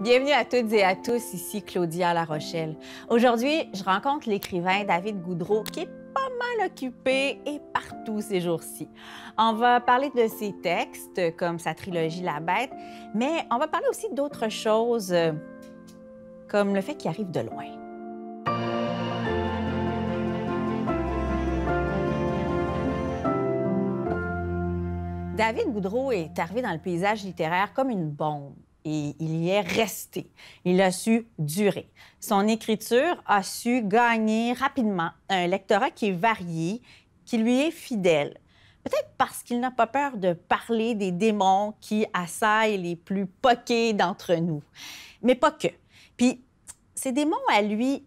Bienvenue à toutes et à tous, ici Claudia La Rochelle. Aujourd'hui, je rencontre l'écrivain David Goudreau qui est pas mal occupé et partout ces jours-ci. On va parler de ses textes, comme sa trilogie La Bête, mais on va parler aussi d'autres choses, euh, comme le fait qu'il arrive de loin. David Goudreau est arrivé dans le paysage littéraire comme une bombe et il y est resté. Il a su durer. Son écriture a su gagner rapidement un lectorat qui est varié, qui lui est fidèle. Peut-être parce qu'il n'a pas peur de parler des démons qui assaillent les plus poqués d'entre nous. Mais pas que. Puis, ces démons à lui,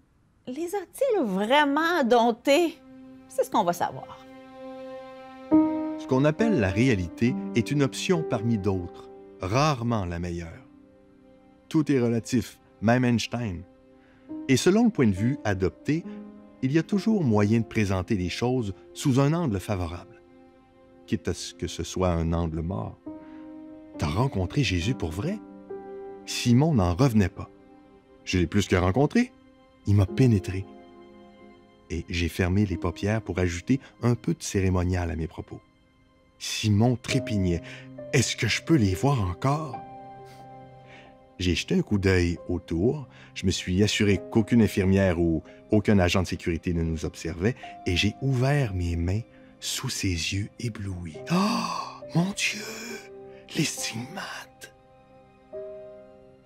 les a-t-il vraiment domptés? C'est ce qu'on va savoir. Ce qu'on appelle la réalité est une option parmi d'autres, rarement la meilleure. Tout est relatif, même Einstein. Et selon le point de vue adopté, il y a toujours moyen de présenter les choses sous un angle favorable, quitte à ce que ce soit un angle mort. T'as rencontré Jésus pour vrai? Simon n'en revenait pas. Je l'ai plus que rencontré. Il m'a pénétré. Et j'ai fermé les paupières pour ajouter un peu de cérémonial à mes propos. Simon trépignait. Est-ce que je peux les voir encore? J'ai jeté un coup d'œil autour, je me suis assuré qu'aucune infirmière ou aucun agent de sécurité ne nous observait, et j'ai ouvert mes mains sous ses yeux éblouis. Oh, mon Dieu! Les stigmates!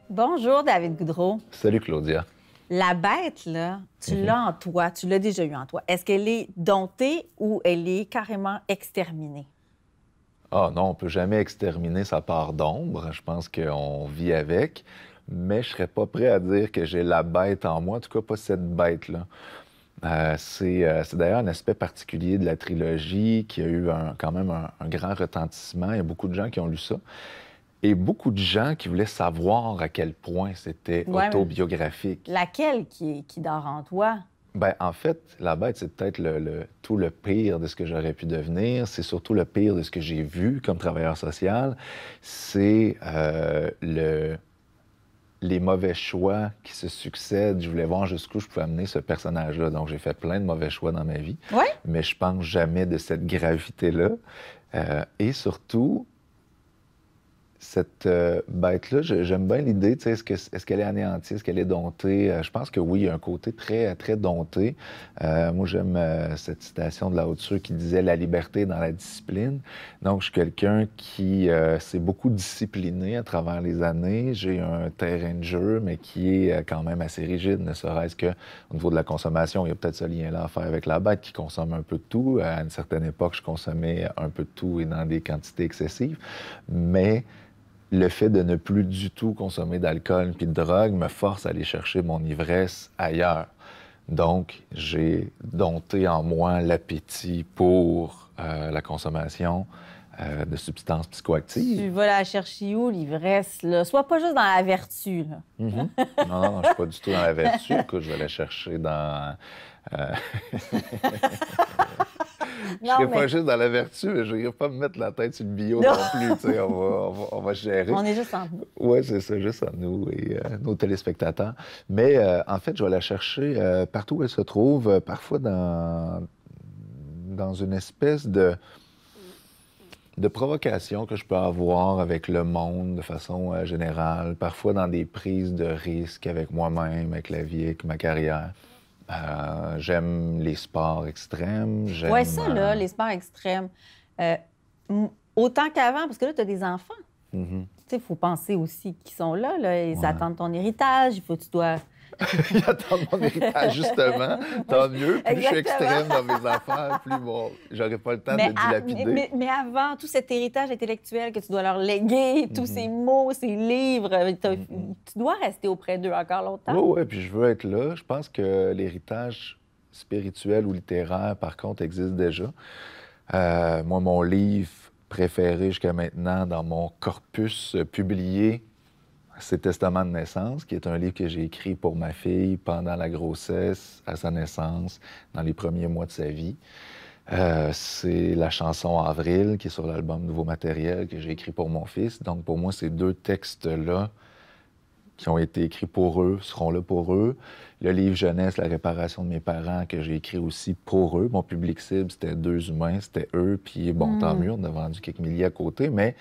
Bonjour, David Goudreau. Salut, Claudia. La bête, là, tu mhm. l'as en toi, tu l'as déjà eu en toi. Est-ce qu'elle est domptée ou elle est carrément exterminée? ah non, on peut jamais exterminer sa part d'ombre. Je pense qu'on vit avec. Mais je serais pas prêt à dire que j'ai la bête en moi, en tout cas pas cette bête-là. Euh, euh, c'est d'ailleurs un aspect particulier de la trilogie qui a eu quand même un, grand retentissement. Il y a beaucoup de gens qui ont lu ça. Et beaucoup de gens qui voulaient savoir à quel point c'était autobiographique. Laquelle qui, qui dort en toi? Ben, en fait, la bête, c'est peut-être le, tout le pire de ce que j'aurais pu devenir. C'est surtout le pire de ce que j'ai vu comme travailleur social. C'est euh, le, les mauvais choix qui se succèdent. Je voulais voir jusqu'où je pouvais amener ce personnage-là. Donc, j'ai fait plein de mauvais choix dans ma vie. Mais je pense jamais de cette gravité-là. Euh, et surtout, cette euh, bête-là, j'aime bien l'idée, est-ce qu'elle est, anéantie, est-ce qu'elle est domptée? Euh, je pense que oui, il y a un côté très, très dompté. Euh, moi, j'aime cette citation de la haute qui disait « la liberté dans la discipline ». Donc, je suis quelqu'un qui s'est beaucoup discipliné à travers les années. J'ai un terrain de jeu, mais qui est quand même assez rigide, ne serait-ce qu'au niveau de la consommation. Il y a peut-être ce lien-là à faire avec la bête qui consomme un peu de tout. À une certaine époque, je consommais un peu de tout et dans des quantités excessives. Mais le fait de ne plus du tout consommer d'alcool puis de drogue me force à aller chercher mon ivresse ailleurs. Donc, j'ai dompté en moi l'appétit pour euh, la consommation euh, de substances psychoactives. Tu vas la chercher où, l'ivresse? Sois pas juste dans la vertu. Là. Mm-hmm. non, non, suis pas du tout dans la vertu. Écoute, je vais la chercher dans... Euh, je ne pas juste dans la vertu, mais je vais pas me mettre la tête sur le bio non, plus. On va, on, va, on va, gérer. On est juste en nous. Oui, c'est ça, juste en nous et euh, nos téléspectateurs. Mais euh, en fait, je vais la chercher euh, partout où elle se trouve, parfois dans, dans une espèce de de provocation que je peux avoir avec le monde de façon générale, parfois dans des prises de risques avec moi-même, avec la vie, avec ma carrière. Euh, j'aime les sports extrêmes. Oui, ça, là, euh, les sports extrêmes. Euh, autant qu'avant, parce que là, tu as des enfants. Mhm. il faut penser aussi qu'ils sont là. là ils attendent ton héritage. Il faut, tu dois il y a tellement justement. Tant mieux. Plus je suis extrême dans mes affaires, plus bon, j'aurai pas le temps mais de dilapider. Mais, avant, tout cet héritage intellectuel que tu dois leur léguer, tous ces mhm. mots, ces livres, euh, mhm. tu dois rester auprès d'eux encore longtemps. Oui, oui, puis je veux être là. Je pense que l'héritage spirituel ou littéraire, par contre, existe déjà. Euh, moi, mon livre préféré jusqu'à maintenant dans mon corpus publié c'est Testament de naissance, qui est un livre que j'ai écrit pour ma fille pendant la grossesse, à sa naissance, dans les premiers mois de sa vie. Euh, c'est la chanson Avril, qui est sur l'album Nouveau Matériel, que j'ai écrit pour mon fils. Donc, pour moi, ces deux textes-là qui ont été écrits pour eux seront là pour eux. Le livre Jeunesse, La réparation de mes parents, que j'ai écrit aussi pour eux. Mon public cible, c'était deux humains, c'était eux. Puis, bon, tant mm. mieux, on a vendu quelques milliers à côté, mais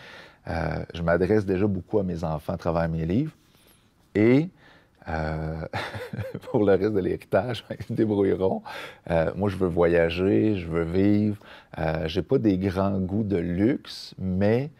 euh, je m'adresse déjà beaucoup à mes enfants à travers mes livres. Et euh, pour le reste de l'héritage, ils se débrouilleront. Euh, moi, je veux voyager, je veux vivre. Euh, j'ai pas des grands goûts de luxe, mais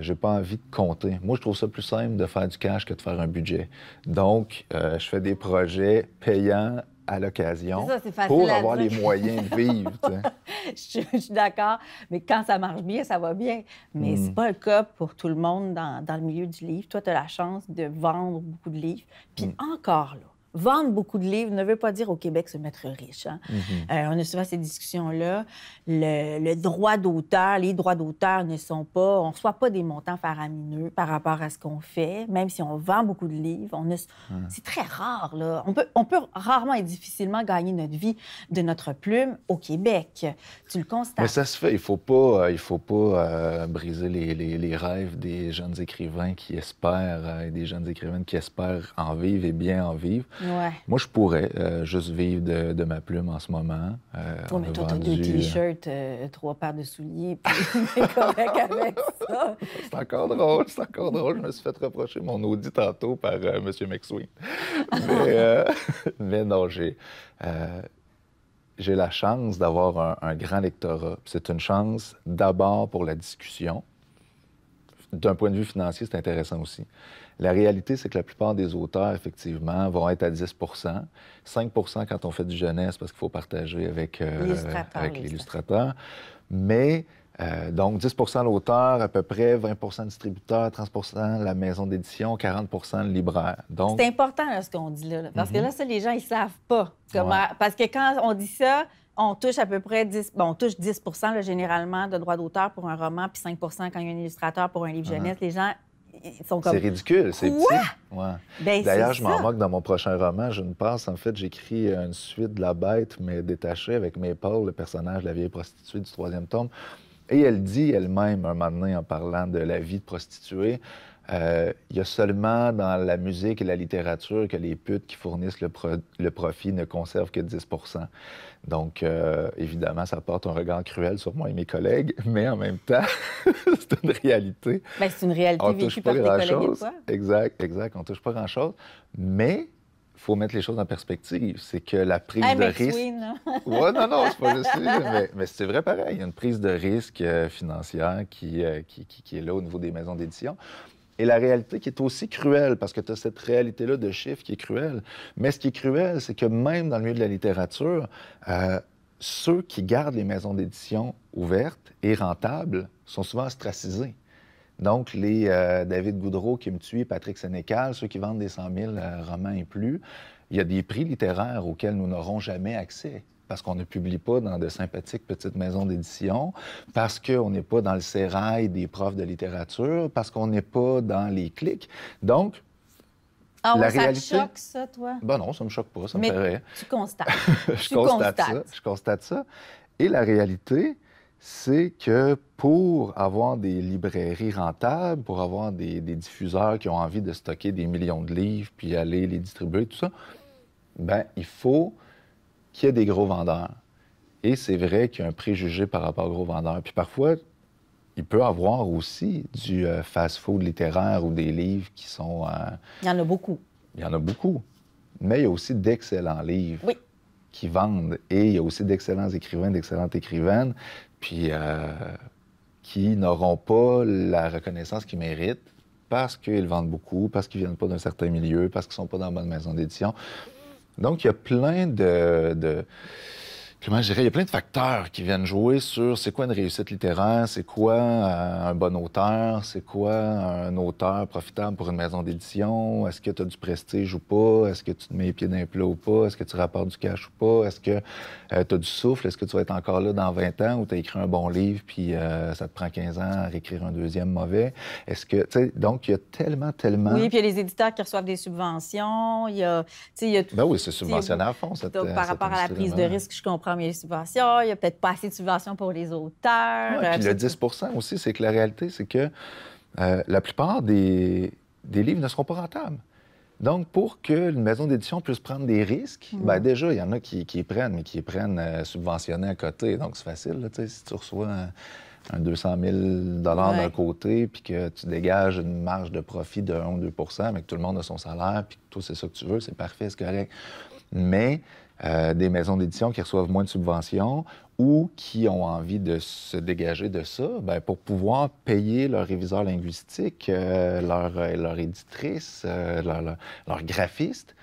j'ai pas envie de compter. Moi, je trouve ça plus simple de faire du cash que de faire un budget. Donc, je fais des projets payants à l'occasion pour avoir les moyens de vivre. je, suis, d'accord, mais quand ça marche bien, ça va bien. Mais ce c'est mm. pas le cas pour tout le monde dans, dans le milieu du livre. Toi, tu as la chance de vendre beaucoup de livres. Puis mm. encore là, Vendre beaucoup de livres ne veut pas dire au Québec se mettre riche. Hein. Mm-hmm. Euh, on a souvent ces discussions-là. Le, droit d'auteur, les droits d'auteur ne sont pas, on ne reçoit pas des montants faramineux par rapport à ce qu'on fait, même si on vend beaucoup de livres. On C'est très rare. Là. On, peut, on peut rarement et difficilement gagner notre vie de notre plume au Québec. Tu le constates. Mais ça se fait. Il ne faut pas, euh, il faut pas euh, briser les, rêves des jeunes écrivains qui espèrent, et des jeunes écrivaines qui espèrent en vivre et bien en vivre. Mm. Moi, je pourrais euh, juste vivre de, ma plume en ce moment. Euh, mais toi, t'as deux euh, t-shirts, euh, trois paires de souliers, puis correct avec ça. C'est encore drôle, c'est encore drôle. Je me suis fait reprocher mon audit tantôt par M. McSween. Mais, non, j'ai j'ai la chance d'avoir un, un, grand lectorat. C'est une chance d'abord pour la discussion. D'un point de vue financier, c'est intéressant aussi. La réalité, c'est que la plupart des auteurs, effectivement, vont être à 10 5 quand on fait du jeunesse, parce qu'il faut partager avec euh, l'illustrateur. Mais euh, donc, 10 l'auteur, à peu près 20 le distributeur, 30 la maison d'édition, 40 le libraire. Donc... C'est important ce qu'on dit là, parce que mhm. là, ça, les gens, ils savent pas Parce que quand on dit ça, on touche à peu près 10, bon, on touche 10 là, généralement de droits d'auteur pour un roman, puis 5 quand il y a un illustrateur pour un livre uh-huh. jeunesse. Les gens c'est ridicule, c'est petit. Ben, D'ailleurs, je m'en moque dans mon prochain roman. Je ne passe, en fait, j'écris une suite de La Bête, mais détachée avec Paul, le personnage de la vieille prostituée du troisième tome. Et elle dit elle-même, un moment donné, en parlant de la vie de prostituée, euh, il y a seulement dans la musique et la littérature que les putes qui fournissent le, profit ne conservent que 10 Donc, euh, évidemment, ça porte un regard cruel sur moi et mes collègues, mais en même temps, c'est une réalité. Ben, c'est une réalité vécue par tes collègues et toi. Exact, exact. On touche pas grand-chose. Mais faut mettre les choses en perspective. C'est que la prise de risque. Oui, non? Hein. ouais, non, non, c'est pas juste mais, mais c'est vrai pareil. Il y a une prise de risque euh, financière qui, qui, est là au niveau des maisons d'édition et la réalité qui est aussi cruelle, parce que tu as cette réalité-là de chiffres qui est cruelle. Mais ce qui est cruel, c'est que même dans le milieu de la littérature, euh, ceux qui gardent les maisons d'édition ouvertes et rentables sont souvent ostracisés. Donc, les euh, David Goudreau, qui me tue, Patrick Sénécal, ceux qui vendent des 100 000 euh, romans et plus, il y a des prix littéraires auxquels nous n'aurons jamais accès parce qu'on ne publie pas dans de sympathiques petites maisons d'édition, parce qu'on n'est pas dans le sérail des profs de littérature, parce qu'on n'est pas dans les clics. Donc, ah la ça réalité... te choque, ça, toi? Ben non, ça me choque pas, ça Mais Tu constates. je constate ça. Je constate ça. Et la réalité, c'est que pour avoir des librairies rentables, pour avoir des, des, diffuseurs qui ont envie de stocker des millions de livres puis aller les distribuer, tout ça, ben il faut qu'il y a des gros vendeurs. Et c'est vrai qu'il y a un préjugé par rapport aux gros vendeurs. Puis parfois, il peut avoir aussi du euh, fast-food littéraire ou des livres qui sont. Euh, il y en a beaucoup. Il y en a beaucoup. Mais il y a aussi d'excellents livres oui. qui vendent. Et il y a aussi d'excellents écrivains, d'excellentes écrivaines, puis euh, qui n'auront pas la reconnaissance qu'ils méritent parce qu'ils vendent beaucoup, parce qu'ils viennent pas d'un certain milieu, parce qu'ils sont pas dans la bonne maison d'édition. Donc, il y a plein de, Comment je dirais, il y a plein de facteurs qui viennent jouer sur c'est quoi une réussite littéraire, c'est quoi euh, un bon auteur, c'est quoi un auteur profitable pour une maison d'édition, est-ce que tu as du prestige ou pas, est-ce que tu te mets les pieds d'un plat ou pas, est-ce que tu rapportes du cash ou pas, est-ce que euh, tu as du souffle, est-ce que tu vas être encore là dans 20 ans où tu as écrit un bon livre puis euh, ça te prend 15 ans à réécrire un deuxième mauvais. Est-ce que, tu sais, donc il y a tellement, tellement. Oui, puis il y a les éditeurs qui reçoivent des subventions, il y a, tout. Ben oui, c'est subventionné à fond, cette, Par rapport à la prise de hein. risque, je comprends il y a peut-être pas assez de subventions pour les auteurs. puis le 10 aussi, c'est que la réalité, c'est que euh, la plupart des, livres ne seront pas rentables. Donc, pour que une maison d'édition puisse prendre des risques, mm. ben, déjà, il y en a qui, prennent, mais qui prennent euh, subventionner à côté. Donc, c'est facile, sais si tu reçois un, 200 000 dollars d'un côté, puis que tu dégages une marge de profit de 1 ou 2 mais que tout le monde a son salaire, puis que c'est ça que tu veux, c'est parfait, c'est correct. Mais euh, des maisons d'édition qui reçoivent moins de subventions ou qui ont envie de se dégager de ça, ben pour pouvoir payer leur réviseur linguistique, euh, euh, leur, leur, éditrice, leur, graphiste,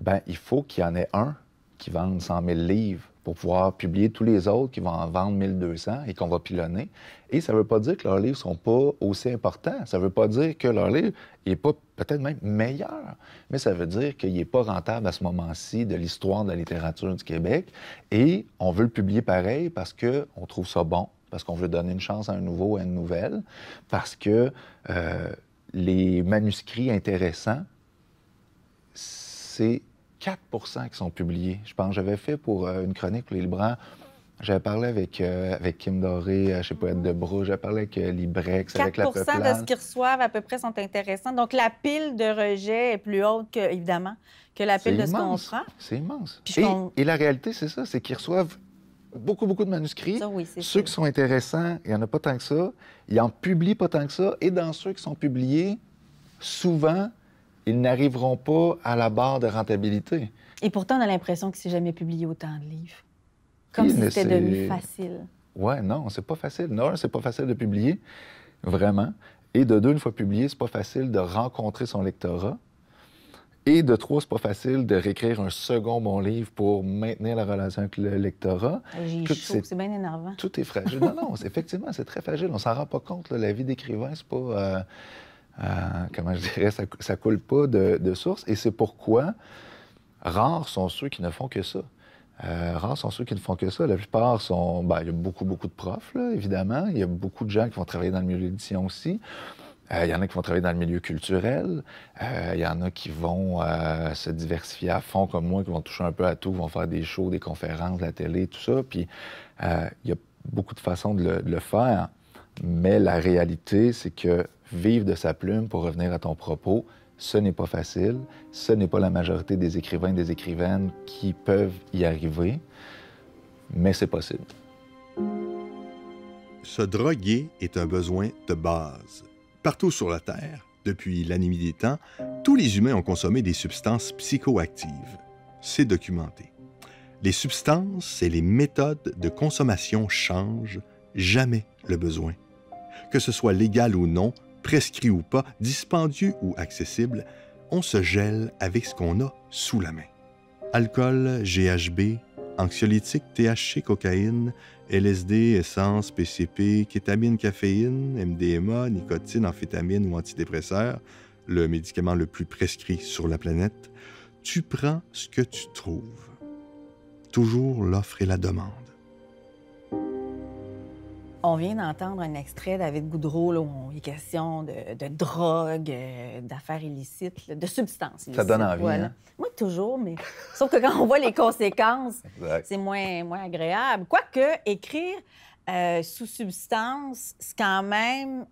ben il faut qu'il y en ait un qui vende 100 000 livres pour pouvoir publier tous les autres qui vont en vendre 1200 et qu'on va pilonner. Et ça ne veut pas dire que leurs livres ne sont pas aussi importants. Ça ne veut pas dire que leur livre n'est pas peut-être même meilleur, mais ça veut dire qu'il n'est pas rentable à ce moment-ci de l'histoire de la littérature du Québec. Et on veut le publier pareil parce qu'on trouve ça bon, parce qu'on veut donner une chance à un nouveau, à une nouvelle, parce que euh, les manuscrits intéressants, c'est 4 qui sont publiés. Je pense que j'avais fait pour euh, une chronique pour les J'avais parlé avec, euh, avec Kim Doré, je sais pas, de j'avais parlé avec euh, l'Ibrex, avec la 4 de ce qu'ils reçoivent à peu près sont intéressants. Donc, la pile de rejet est plus haute, que, évidemment, que la pile de ce qu'on prend. C'est immense. Et, la réalité, c'est ça, c'est qu'ils reçoivent beaucoup, beaucoup de manuscrits. ceux qui sont intéressants, il n'y en a pas tant que ça. Ils en publient pas tant que ça. Et dans ceux qui sont publiés, souvent, ils n'arriveront pas à la barre de rentabilité. Et pourtant, on a l'impression qu'il s'est jamais publié autant de livres. Comme si c'était devenu facile. Oui, non, c'est pas facile. Non, c'est pas facile de publier, vraiment. Et de deux, une fois publié, c'est pas facile de rencontrer son lectorat. Et de trois, c'est pas facile de réécrire un second bon livre pour maintenir la relation avec le lectorat. Ah, j'ai chaud, c'est bien énervant. Tout est fragile. non, non, effectivement, c'est très fragile. On s'en rend pas compte. La vie d'écrivain, c'est pas... Euh, comment je dirais, ça, ne coule pas de, source. Et c'est pourquoi rares sont ceux qui ne font que ça. Euh, rares sont ceux qui ne font que ça. La plupart sont. Ben, il y a beaucoup, beaucoup de profs, évidemment. Il y a beaucoup de gens qui vont travailler dans le milieu de aussi. Euh, il y en a qui vont travailler dans le milieu culturel. Euh, il y en a qui vont se diversifier à fond, comme moi, qui vont toucher un peu à tout, qui vont faire des shows, des conférences, de la télé, tout ça. Puis il y a beaucoup de façons de le faire. Mais la réalité, c'est que vivre de sa plume, pour revenir à ton propos, ce n'est pas facile. Ce n'est pas la majorité des écrivains et des écrivaines qui peuvent y arriver, mais c'est possible. Se droguer est un besoin de base. Partout sur la Terre, depuis l'anémie des temps, tous les humains ont consommé des substances psychoactives. C'est documenté. Les substances et les méthodes de consommation changent, jamais le besoin. Que ce soit légal ou non, prescrit ou pas, dispendieux ou accessible, on se gèle avec ce qu'on a sous la main. Alcool, GHB, anxiolytique, THC, cocaïne, LSD, essence, PCP, kétamine, caféine, MDMA, nicotine, amphétamine ou antidépresseur, le médicament le plus prescrit sur la planète, tu prends ce que tu trouves. Toujours l'offre et la demande. On vient d'entendre un extrait d'Avid Goudreau où il est question de, drogue, euh, d'affaires illicites, de substances. Illicites, ça donne envie. Hein? Moi, toujours, mais. Sauf que quand on voit les conséquences, c'est moins, moins agréable. Quoique, écrire euh, sous substance, c'est quand même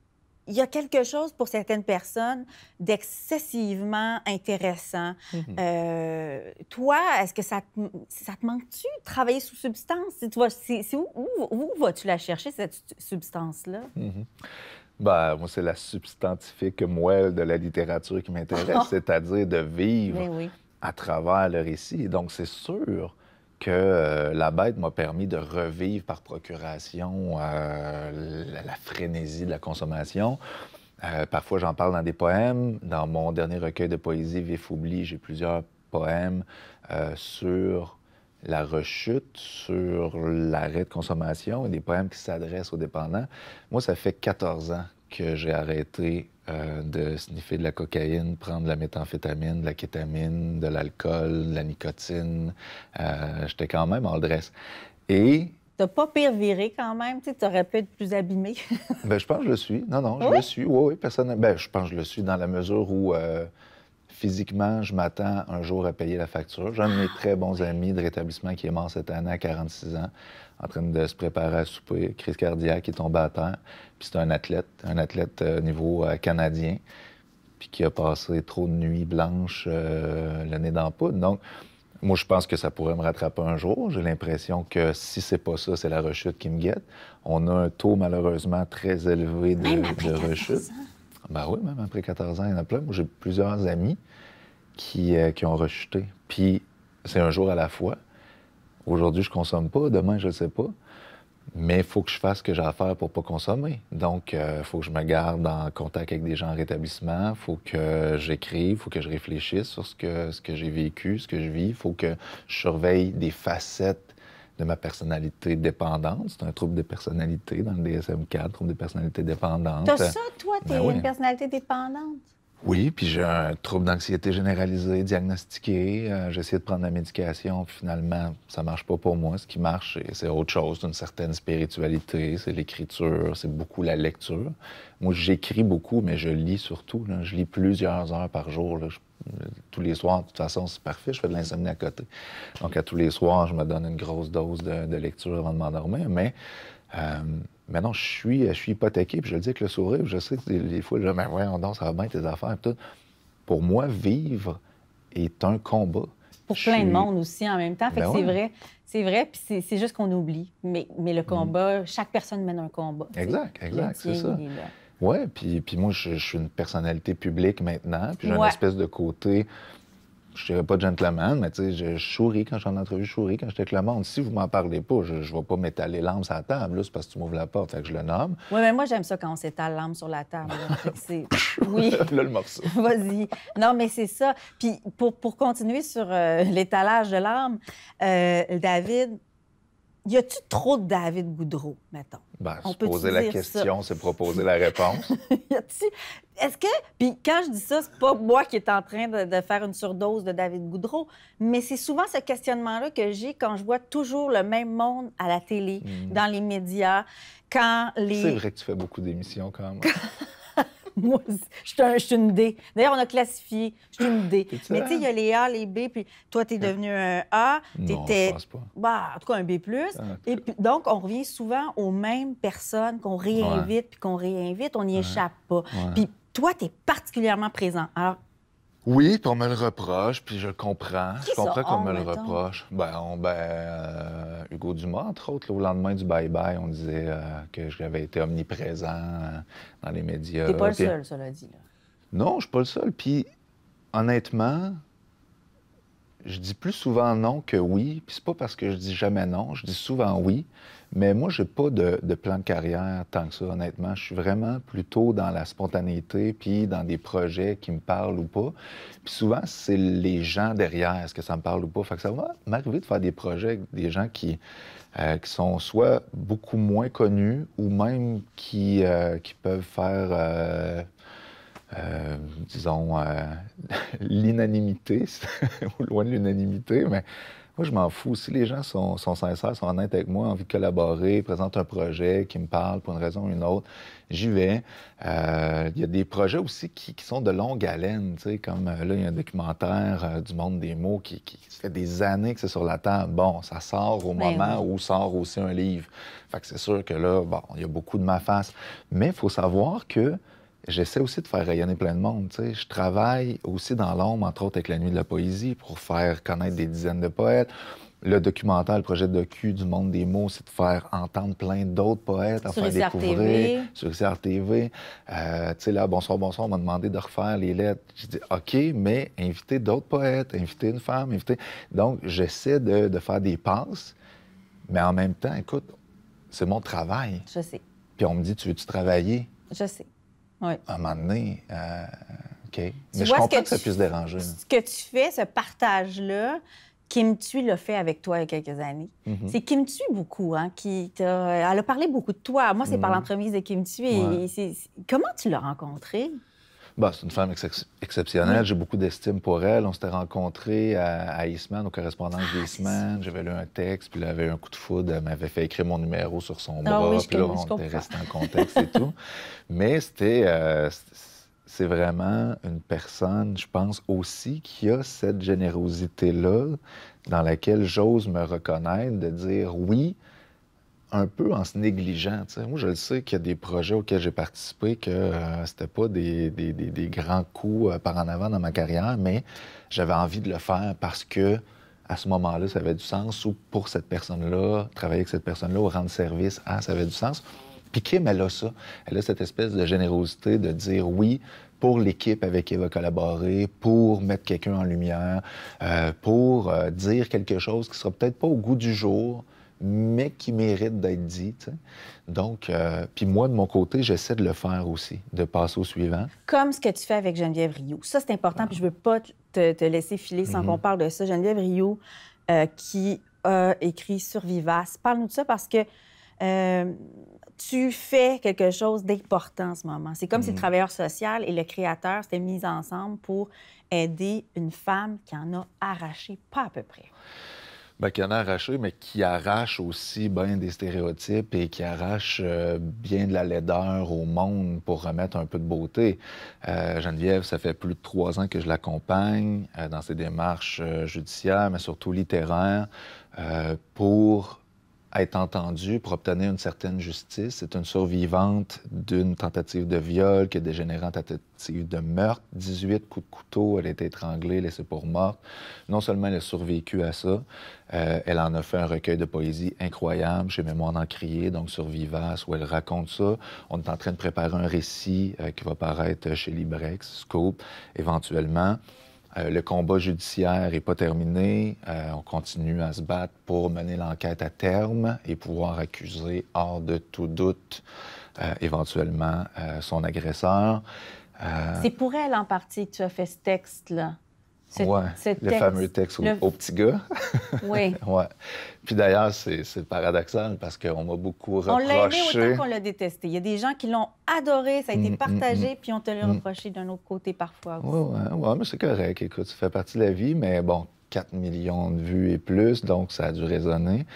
il y a quelque chose pour certaines personnes d'excessivement intéressant. Mhm. Euh, toi, est-ce que ça te, ça manque-tu de travailler sous substance? Tu vois, où, vas-tu la chercher, cette substance-là? Mhm. Bah, moi, c'est la substantifique moelle de la littérature qui m'intéresse, c'est-à-dire de vivre ben à travers le récit. Donc, c'est sûr que euh, la bête m'a permis de revivre par procuration euh, la, frénésie de la consommation. Euh, parfois, j'en parle dans des poèmes. Dans mon dernier recueil de poésie, Vif Oubli, j'ai plusieurs poèmes sur la rechute, sur l'arrêt de consommation et des poèmes qui s'adressent aux dépendants. Moi, ça fait 14 ans que j'ai arrêté euh, de sniffer de la cocaïne, prendre de la méthamphétamine, de la kétamine, de l'alcool, de la nicotine. Euh, J'étais quand même en dresse. Et T'as pas pire viré quand même, tu aurais pu être plus abîmé. ben, je pense que je le suis. Non, non, je le suis. Oui, oui, personne. Ben, je pense que je le suis dans la mesure où euh, physiquement, je m'attends un jour à payer la facture. J'ai un de mes très bons amis de rétablissement qui est mort cette année à 46 ans, en train de se préparer à souper, crise cardiaque, qui est tombé à terre. Puis c'est un athlète, un athlète au euh, niveau euh, canadien, puis qui a passé trop de nuits blanches euh, l'année le nez dans poudre. Donc, moi, je pense que ça pourrait me rattraper un jour. J'ai l'impression que si c'est pas ça, c'est la rechute qui me guette. On a un taux malheureusement très élevé de, rechute. Ben oui, même après 14 ans, il y en a plein. Moi, j'ai plusieurs amis qui, euh, qui ont rechuté. Puis c'est un jour à la fois. Aujourd'hui, je consomme pas, demain, je ne sais pas. Mais il faut que je fasse ce que j'ai à faire pour pas consommer. Donc, il euh, faut que je me garde en contact avec des gens en rétablissement, il faut que j'écrive, il faut que je réfléchisse sur ce que, ce que j'ai vécu, ce que je vis, il faut que je surveille des facettes de ma personnalité dépendante. C'est un trouble de personnalité dans le DSM-4, trouble de personnalité dépendante. T'as ça, toi? Ben T'es une personnalité dépendante? Oui, puis j'ai un trouble d'anxiété généralisée diagnostiqué. Euh, j'essaie de prendre la médication, puis finalement, ça marche pas pour moi. Ce qui marche, c'est autre chose, une certaine spiritualité, c'est l'écriture, c'est beaucoup la lecture. Moi, j'écris beaucoup, mais je lis surtout. Je lis plusieurs heures par jour. tous les soirs, de toute façon, c'est parfait, je fais de l'insomnie à côté. Donc, à tous les soirs, je me donne une grosse dose de, de lecture avant de m'endormir, mais euh, maintenant, je suis, je suis hypothéqué, puis je le dis avec le sourire, je sais que des, fois, je dis, mais voyons ça va bien tes affaires, tout. Pour moi, vivre est un combat. Pour plein de monde aussi en même temps. Ben c'est vrai. C'est vrai, puis c'est juste qu'on oublie. Mais, mais le mm. combat, chaque personne mène un combat. Exact, exact, c'est ça. Oui, puis, moi, je, suis une personnalité publique maintenant, puis j'ai une espèce de côté je dirais pas gentleman, mais tu sais, je, je quand j'en entrevue, je souris quand j'étais avec le monde. Si vous m'en parlez pas, je, je vais pas m'étaler l'âme sur la table, c'est parce que tu m'ouvres la porte, fait que je le nomme. Oui, mais moi, j'aime ça quand on s'étale l'âme sur la table. oui. là, le morceau. Vas-y. Non, mais c'est ça. Puis pour, pour continuer sur euh, l'étalage de l'âme, euh, David, y a-tu trop de David Goudreau, mettons? Ben, poser la question, c'est proposer la réponse. y a il est-ce que. Puis quand je dis ça, c'est pas moi qui est en train de, faire une surdose de David Goudreau, mais c'est souvent ce questionnement-là que j'ai quand je vois toujours le même monde à la télé, mm. dans les médias, quand les. C'est vrai que tu fais beaucoup d'émissions quand même. moi, je je suis une D. D'ailleurs, on a classifié. Je suis une D. Mais tu sais, il y a les A, les B, puis toi, tu es ah. devenu un A. Non, je pense pas. Bah, en tout cas, un B+. Ah, et puis, donc, on revient souvent aux mêmes personnes qu'on réinvite, puis qu'on réinvite. On n'y échappe pas. Puis toi, tu es particulièrement présent. Alors, oui, puis on me le reproche, puis je comprends. je comprends qu'on me oh, le reproche. Ben, ben euh, Hugo Dumas, entre autres, au lendemain du bye-bye, on disait euh, que j'avais été omniprésent dans les médias. T'es pas le seul, cela dit. Non, je suis pas le seul. Puis, honnêtement, je dis plus souvent non que oui. Puis c'est pas parce que je dis jamais non, je dis souvent oui. Mais moi, j'ai pas de, plan de carrière tant que ça, honnêtement. Je suis vraiment plutôt dans la spontanéité, puis dans des projets qui me parlent ou pas. Puis souvent, c'est les gens derrière, est-ce que ça me parle ou pas. Fait que ça va m'arriver de faire des projets avec des gens qui, euh, sont soit beaucoup moins connus ou même qui, euh, qui peuvent faire euh, euh, disons, euh, l'unanimité, loin de l'unanimité, mais moi, je m'en fous. Si les gens sont, sont, sincères, sont honnêtes avec moi, ont envie de collaborer, présentent un projet qui me parle pour une raison ou une autre, j'y vais. Euh, il y a des projets aussi qui, sont de longue haleine, tu sais, comme là, il y a un documentaire du monde des mots qui, fait des années que c'est sur la table. Bon, ça sort au ben moment où sort aussi un livre. Fait que c'est sûr que là, bon, il y a beaucoup de ma face. Mais il faut savoir que j'essaie aussi de faire rayonner plein de monde. sais. Je travaille aussi dans l'ombre, entre autres avec la Nuit de la Poésie, pour faire connaître des dizaines de poètes. Le documentaire, le projet de docu du monde des mots, c'est de faire entendre plein d'autres poètes, à faire découvrir sur CRTV. Euh, tu sais, là, bonsoir, bonsoir, on m'a demandé de refaire les lettres. J'ai dit, OK, mais inviter d'autres poètes, inviter une femme, inviter. Donc, j'essaie de, de faire des passes, mais en même temps, écoute, c'est mon travail. Je sais. Puis on me dit, tu veux-tu travailler? Je sais. À un moment donné, euh, OK. Mais je comprends que, que ça puisse déranger. Ce que tu fais, ce partage-là, Kim Tui l'a fait avec toi il y a quelques années. Mm-hmm. C'est Kim Tui beaucoup, hein, qui Elle a parlé beaucoup de toi. Moi, c'est par mm-hmm. l'entremise de Kim Tui. Comment tu l'as rencontrée? Bah, c'est une femme exceptionnelle. J'ai beaucoup d'estime pour elle. On s'était rencontrés à, Eastman, aux correspondances ah, J'avais lu un texte, puis elle avait eu un coup de foudre. Elle m'avait fait écrire mon numéro sur son ah, bras. puis on était resté en contexte et tout. Mais c'était... Euh, c'est vraiment une personne, je pense aussi, qui a cette générosité-là dans laquelle j'ose me reconnaître, de dire oui, un peu en se négligeant. Moi, je le sais qu'il y a des projets auxquels j'ai participé que ce euh, c'était pas des, grands coups euh, par en avant dans ma carrière, mais j'avais envie de le faire parce que à ce moment-là, ça avait du sens, ou pour cette personne-là, travailler avec cette personne-là, ou rendre service ça avait du sens. Puis Kim, elle a ça. Elle a cette espèce de générosité de dire oui pour l'équipe avec qui elle va collaborer, pour mettre quelqu'un en lumière, euh, pour dire quelque chose qui sera peut-être pas au goût du jour, mais qui mérite d'être dit. Donc, euh, puis moi, de mon côté, j'essaie de le faire aussi, de passer au suivant. Comme ce que tu fais avec Geneviève Rioux. Ça, c'est important, puis je veux pas te, laisser filer sans mhm. qu'on parle de ça. Geneviève Rioux, euh, qui a écrit sur Parle-nous de ça parce que euh, tu fais quelque chose d'important en ce moment. C'est comme si le mhm. travailleur social et le créateur s'étaient mis ensemble pour aider une femme qui en a arraché pas à peu près. Ben, en a arraché, mais qui arrache aussi bien des stéréotypes et qui arrache euh, bien de la laideur au monde pour remettre un peu de beauté. Euh, Geneviève, ça fait plus de trois ans que je l'accompagne euh, dans ses démarches judiciaires, mais surtout littéraires, pour être entendue pour obtenir une certaine justice. C'est une survivante d'une tentative de viol qui a dégénéré en tentative de meurtre. 18 coups de couteau, elle a été étranglée, laissée pour morte. Non seulement elle a survécu à ça, euh, elle en a fait un recueil de poésie incroyable chez Mémoire d'en crier, donc survivace, où elle raconte ça. On est en train de préparer un récit euh, qui va paraître chez Librex, Scope, éventuellement. Euh, le combat judiciaire n'est pas terminé. Euh, on continue à se battre pour mener l'enquête à terme et pouvoir accuser hors de tout doute euh, éventuellement son agresseur. C'est pour elle en partie que tu as fait ce texte-là c'est le fameux texte Au, petit gars. Oui. ouais. Puis d'ailleurs, c'est paradoxal parce qu'on m'a beaucoup reproché. On l'a aimé autant qu'on l'a détesté. Il y a des gens qui l'ont adoré, ça a été mm, mm, partagé, mm. puis on te l'a reproché d'un autre côté parfois. Oui, ouais, ouais, mais c'est correct. Écoute, ça fait partie de la vie, mais bon, 4 millions de vues et plus, donc ça a dû résonner.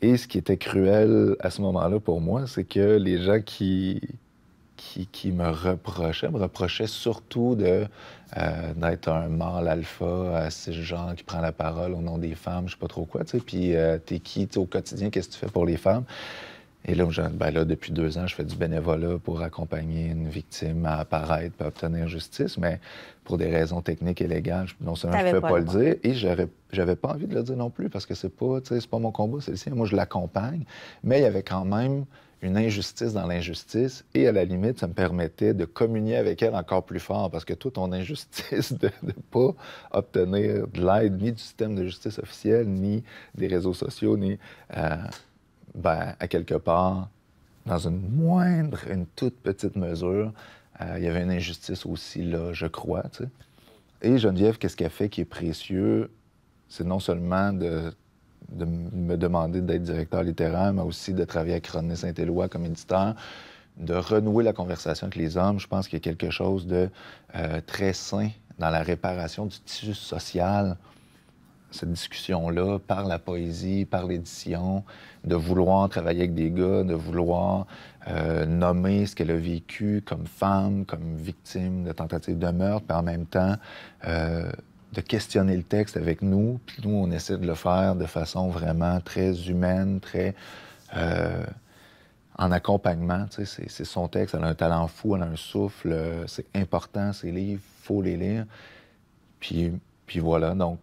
Et ce qui était cruel à ce moment-là pour moi, c'est que les gens qui, qui, me reprochait, me reprochait surtout d'être euh, un mâle alpha, euh, ces genre qui prend la parole au nom des femmes, je sais pas trop quoi, tu sais, puis euh, t'es qui au quotidien, qu'est-ce que tu fais pour les femmes? Et là, je, ben là, depuis deux ans, je fais du bénévolat pour accompagner une victime à apparaître, pour obtenir justice, mais pour des raisons techniques et légales, non seulement je ne peux pas, le dire, et j'avais, j'avais pas envie de le dire non plus, parce que c'est pas, c'est pas mon combat, c'est le sien. Moi, je l'accompagne, mais il y avait quand même une injustice dans l'injustice et à la limite, ça me permettait de communier avec elle encore plus fort parce que toute ton injustice de ne pas obtenir de l'aide ni du système de justice officiel, ni des réseaux sociaux, ni euh, ben, à quelque part, dans une moindre, une toute petite mesure, euh, il y avait une injustice aussi là, je crois. Et Geneviève, qu'est-ce qu'elle fait qui est précieux? C'est non seulement de de me demander d'être directeur littéraire, mais aussi de travailler avec René Saint-Éloi comme éditeur, de renouer la conversation avec les hommes. Je pense qu'il y a quelque chose de euh, très sain dans la réparation du tissu social, cette discussion-là, par la poésie, par l'édition, de vouloir travailler avec des gars, de vouloir euh, nommer ce qu'elle a vécu comme femme, comme victime de tentatives de meurtre, puis en même temps, euh, de questionner le texte avec nous. Puis nous, on essaie de le faire de façon vraiment très humaine, très euh, en accompagnement. Tu sais, c'est son texte, elle a un talent fou, elle a un souffle, euh, c'est important, ses livres, faut les lire. Puis, puis voilà, donc.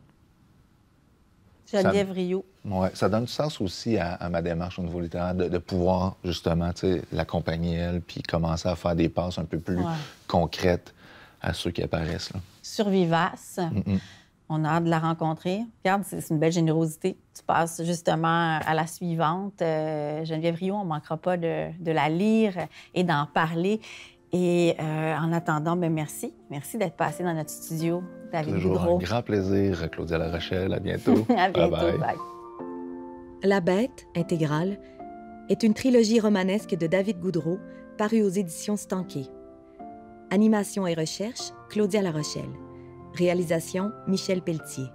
Geneviève Rio. Ouais, ça donne du sens aussi à, ma démarche au niveau littéraire de, de pouvoir justement l'accompagner, elle, puis commencer à faire des passes un peu plus concrètes à ceux qui apparaissent. Là survivace. On a hâte de la rencontrer. Regarde, c'est une belle générosité. Tu passes justement à la suivante. Euh, Geneviève Rio, on ne manquera pas de, la lire et d'en parler. Et euh, en attendant, ben, merci. Merci d'être passé dans notre studio, David Toujours un grand plaisir, Claudia Larochelle. À bientôt. à bientôt. Bye bye. La Bête intégrale est une trilogie romanesque de David Goudreau parue aux éditions Stanquet. Animation et recherche, Claudia Larochelle. Réalisation Michel Pelletier.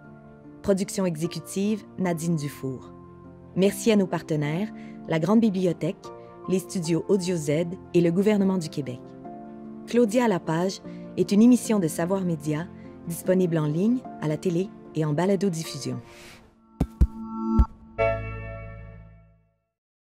Production exécutive Nadine Dufour. Merci à nos partenaires, la Grande Bibliothèque, les studios Audio Z et le gouvernement du Québec. Claudia à la page est une émission de Savoir Média disponible en ligne, à la télé et en balado-diffusion.